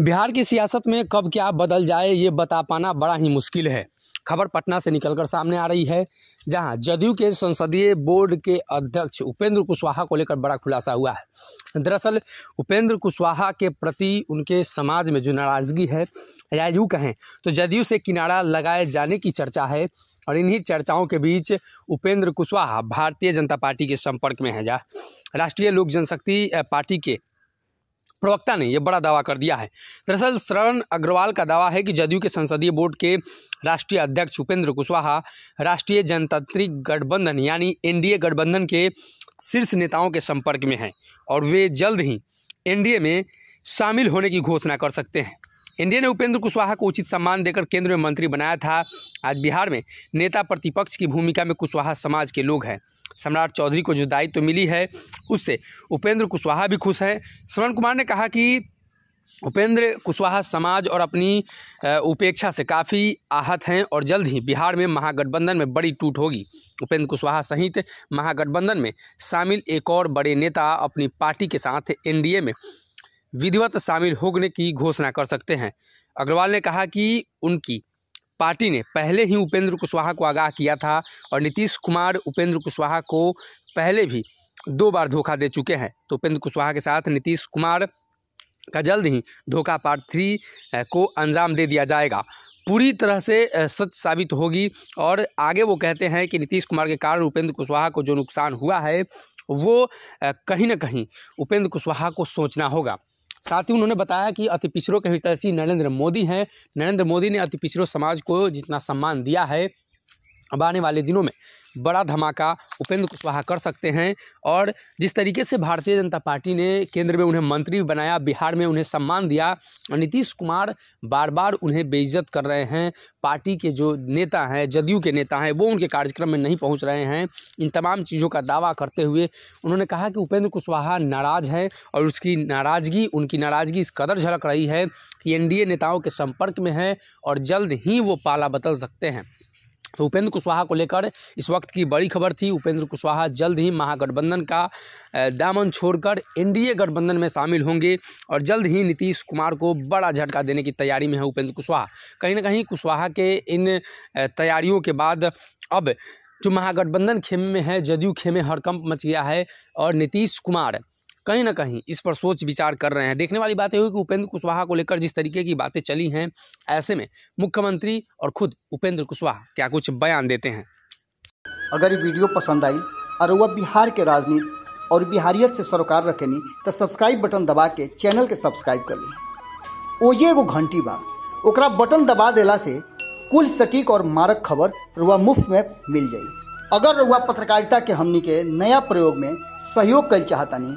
बिहार की सियासत में कब क्या बदल जाए ये बता पाना बड़ा ही मुश्किल है खबर पटना से निकलकर सामने आ रही है जहां जदयू के संसदीय बोर्ड के अध्यक्ष उपेंद्र कुशवाहा को लेकर बड़ा खुलासा हुआ है दरअसल उपेंद्र कुशवाहा के प्रति उनके समाज में जो नाराज़गी है या यूँ कहें तो जदयू से किनारा लगाए जाने की चर्चा है और इन्हीं चर्चाओं के बीच उपेंद्र कुशवाहा भारतीय जनता पार्टी के संपर्क में है जा राष्ट्रीय लोक जनशक्ति पार्टी के प्रवक्ता ने यह बड़ा दावा कर दिया है दरअसल शरण अग्रवाल का दावा है कि जदयू के संसदीय बोर्ड के राष्ट्रीय अध्यक्ष उपेंद्र कुशवाहा राष्ट्रीय जनतांत्रिक गठबंधन यानी एनडीए गठबंधन के शीर्ष नेताओं के संपर्क में हैं और वे जल्द ही एनडीए में शामिल होने की घोषणा कर सकते हैं एनडीए ने उपेंद्र कुशवाहा को उचित सम्मान देकर केंद्र में मंत्री बनाया था आज बिहार में नेता प्रतिपक्ष की भूमिका में कुशवाहा समाज के लोग हैं सम्राट चौधरी को जो दायित्व तो मिली है उससे उपेंद्र कुशवाहा भी खुश हैं श्रवण कुमार ने कहा कि उपेंद्र कुशवाहा समाज और अपनी उपेक्षा से काफ़ी आहत हैं और जल्द ही बिहार में महागठबंधन में बड़ी टूट होगी उपेंद्र कुशवाहा सहित महागठबंधन में शामिल एक और बड़े नेता अपनी पार्टी के साथ एनडीए में विधिवत शामिल होने की घोषणा कर सकते हैं अग्रवाल ने कहा कि उनकी पार्टी ने पहले ही उपेंद्र कुशवाहा को आगाह किया था और नीतीश कुमार उपेंद्र कुशवाहा को पहले भी दो बार धोखा दे चुके हैं तो उपेंद्र कुशवाहा के साथ नीतीश कुमार का जल्द ही धोखा पार्ट थ्री को अंजाम दे दिया जाएगा पूरी तरह से सच साबित होगी और आगे वो कहते हैं कि नीतीश कुमार के कारण उपेंद्र कुशवाहा को जो नुकसान हुआ है वो कहीं ना कहीं उपेंद्र कुशवाहा को सोचना होगा साथ ही उन्होंने बताया कि अति पिछड़ों के हितैषी नरेंद्र मोदी हैं नरेंद्र मोदी ने अति पिछड़ों समाज को जितना सम्मान दिया है अब आने वाले दिनों में बड़ा धमाका उपेंद्र कुशवाहा कर सकते हैं और जिस तरीके से भारतीय जनता पार्टी ने केंद्र में उन्हें मंत्री बनाया बिहार में उन्हें सम्मान दिया और नीतीश कुमार बार बार उन्हें बेइज्जत कर रहे हैं पार्टी के जो नेता हैं जदयू के नेता हैं वो उनके कार्यक्रम में नहीं पहुंच रहे हैं इन तमाम चीज़ों का दावा करते हुए उन्होंने कहा कि उपेंद्र कुशवाहा नाराज़ हैं और उसकी नाराज़गी उनकी नाराज़गी इस कदर झलक रही है कि एनडीए नेताओं के संपर्क में है और जल्द ही वो पाला बदल सकते हैं तो उपेंद्र कुशवाहा को लेकर इस वक्त की बड़ी खबर थी उपेंद्र कुशवाहा जल्द ही महागठबंधन का दामन छोड़कर एनडीए गठबंधन में शामिल होंगे और जल्द ही नीतीश कुमार को बड़ा झटका देने की तैयारी में है उपेंद्र कुशवाहा कहीं ना कहीं कुशवाहा के इन तैयारियों के बाद अब जो महागठबंधन खेमे में है जदयू खेमे हड़कंप मच गया है और नीतीश कुमार कहीं ना कहीं इस पर सोच विचार कर रहे हैं देखने वाली बात यह हुई कि उपेंद्र कुशवाहा को लेकर जिस तरीके की बातें चली हैं ऐसे में मुख्यमंत्री और खुद उपेंद्र कुशवाहा क्या कुछ बयान देते हैं अगर ये वीडियो पसंद आई और वह बिहार के राजनीति और बिहारियत से सरोकार रखेनी तो सब्सक्राइब बटन दबा के चैनल के सब्सक्राइब कर ली ओजे एगो घंटी बा ओकरा बटन दबा देला से कुल सटीक और मारक खबर रुआ मुफ्त में मिल जाए अगर रुआ पत्रकारिता के हमनी के नया प्रयोग में सहयोग कर चाहतानी